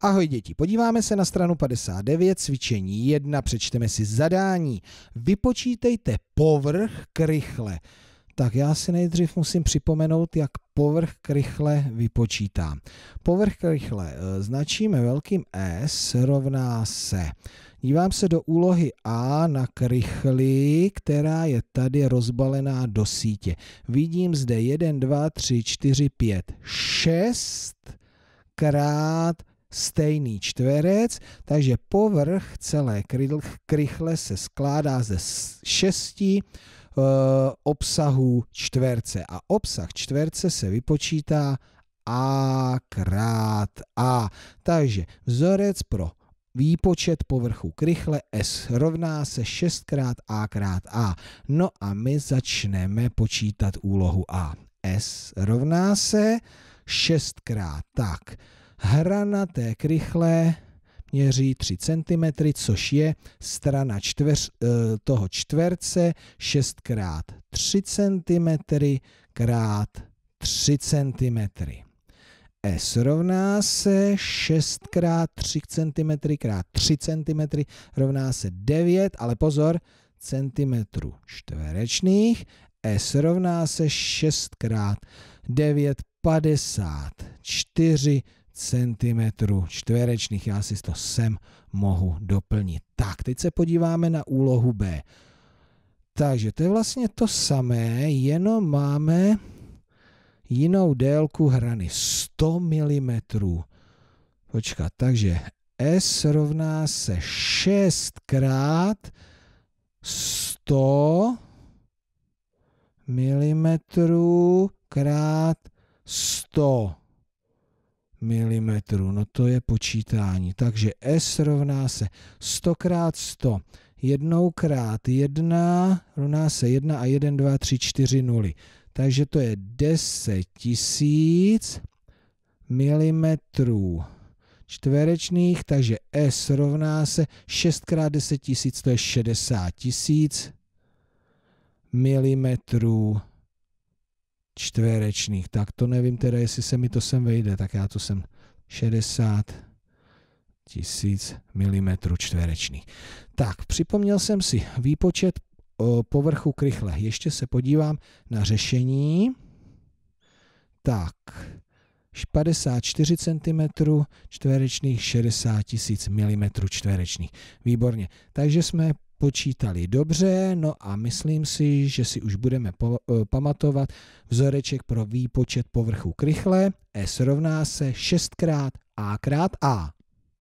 Ahoj děti, podíváme se na stranu 59, cvičení 1, přečteme si zadání. Vypočítejte povrch krychle. Tak já si nejdřív musím připomenout, jak povrch krychle vypočítám. Povrch krychle eh, značíme velkým S rovná se. Dívám se do úlohy A na krychli, která je tady rozbalená do sítě. Vidím zde 1, 2, 3, 4, 5, 6 krát stejný čtverec, takže povrch celé krychle se skládá ze šesti e, obsahů čtverce a obsah čtverce se vypočítá a krát a. Takže vzorec pro výpočet povrchu krychle S rovná se 6 krát A krát A. No a my začneme počítat úlohu A. S rovná se 6 krát tak. Hranaté krychle měří 3 cm, což je strana čtveř, eh, toho čtverce 6 x 3 cm krát 3 cm. S rovná se 6 x 3 cm x 3 cm rovná se 9, ale pozor, centimetrů čtverečných. S rovná se 6 x 9, 54 cm čtverečných. Já si to sem mohu doplnit. Tak, teď se podíváme na úlohu B. Takže to je vlastně to samé, jenom máme jinou délku hrany. 100 mm. Počkat, takže S rovná se 6 krát 100 mm krát 100 mm. No to je počítání. Takže S rovná se 100 krát 100. Jednou krát 1 rovná se 1 a 1, 2, 3, 4 nuly. Takže to je 10 tisíc milimetrů čtverečných, takže S rovná se 6 x 10 tisíc, to je 60 tisíc milimetrů čtverečných. Tak to nevím teda, jestli se mi to sem vejde, tak já to jsem 60 tisíc mm čtverečných. Tak, připomněl jsem si výpočet povrchu krychle. Ještě se podívám na řešení. Tak, 54 cm čtverečných, 60 tisíc mm čtverečných. Výborně. Takže jsme počítali dobře, no a myslím si, že si už budeme po, eh, pamatovat vzoreček pro výpočet povrchu krychle S rovná se 6 krát A krát A.